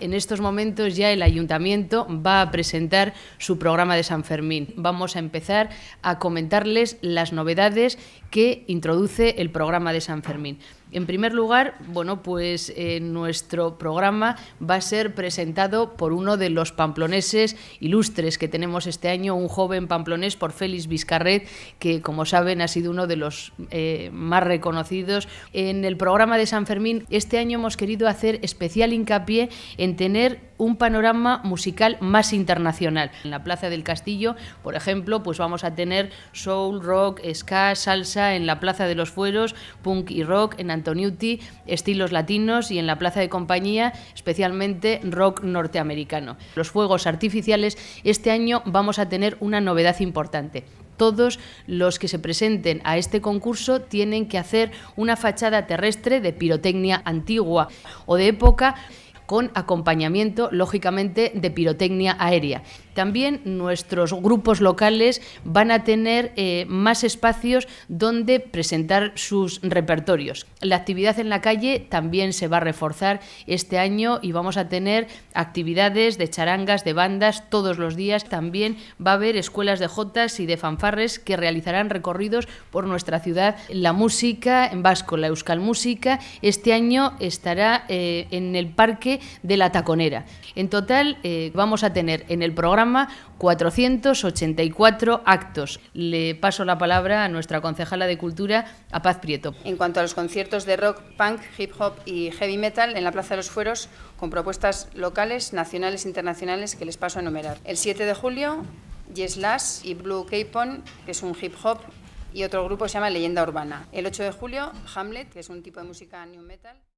en estos momentos ya el ayuntamiento va a presentar su programa de San Fermín. Vamos a empezar a comentarles las novedades que introduce el programa de San Fermín. En primer lugar, bueno, pues eh, nuestro programa va a ser presentado por uno de los pamploneses ilustres que tenemos este año, un joven pamplonés por Félix Vizcarret, que como saben ha sido uno de los eh, más reconocidos. En el programa de San Fermín este año hemos querido hacer especial hincapié en tener un panorama musical más internacional. En la Plaza del Castillo, por ejemplo, pues vamos a tener soul, rock, ska, salsa en la Plaza de los Fueros, punk y rock en Antoniuti, estilos latinos y en la plaza de compañía, especialmente rock norteamericano. Los fuegos artificiales, este año vamos a tener una novedad importante todos los que se presenten a este concurso tienen que hacer una fachada terrestre de pirotecnia antigua o de época con acompañamiento, lógicamente, de pirotecnia aérea. También nuestros grupos locales van a tener eh, más espacios donde presentar sus repertorios. La actividad en la calle también se va a reforzar este año y vamos a tener actividades de charangas, de bandas todos los días. También va a haber escuelas de jotas y de fanfarres que realizarán recorridos por nuestra ciudad. La música en vasco, la euskal música, este año estará eh, en el Parque de la Taconera. En total eh, vamos a tener en el programa 484 actos. Le paso la palabra a nuestra concejala de Cultura, a Paz Prieto. En cuanto a los conciertos de rock, punk, hip hop y heavy metal en la Plaza de los Fueros, con propuestas locales, nacionales e internacionales que les paso a enumerar. El 7 de julio, Yes Lash y Blue Capon, que es un hip hop y otro grupo se llama Leyenda Urbana. El 8 de julio, Hamlet, que es un tipo de música new metal.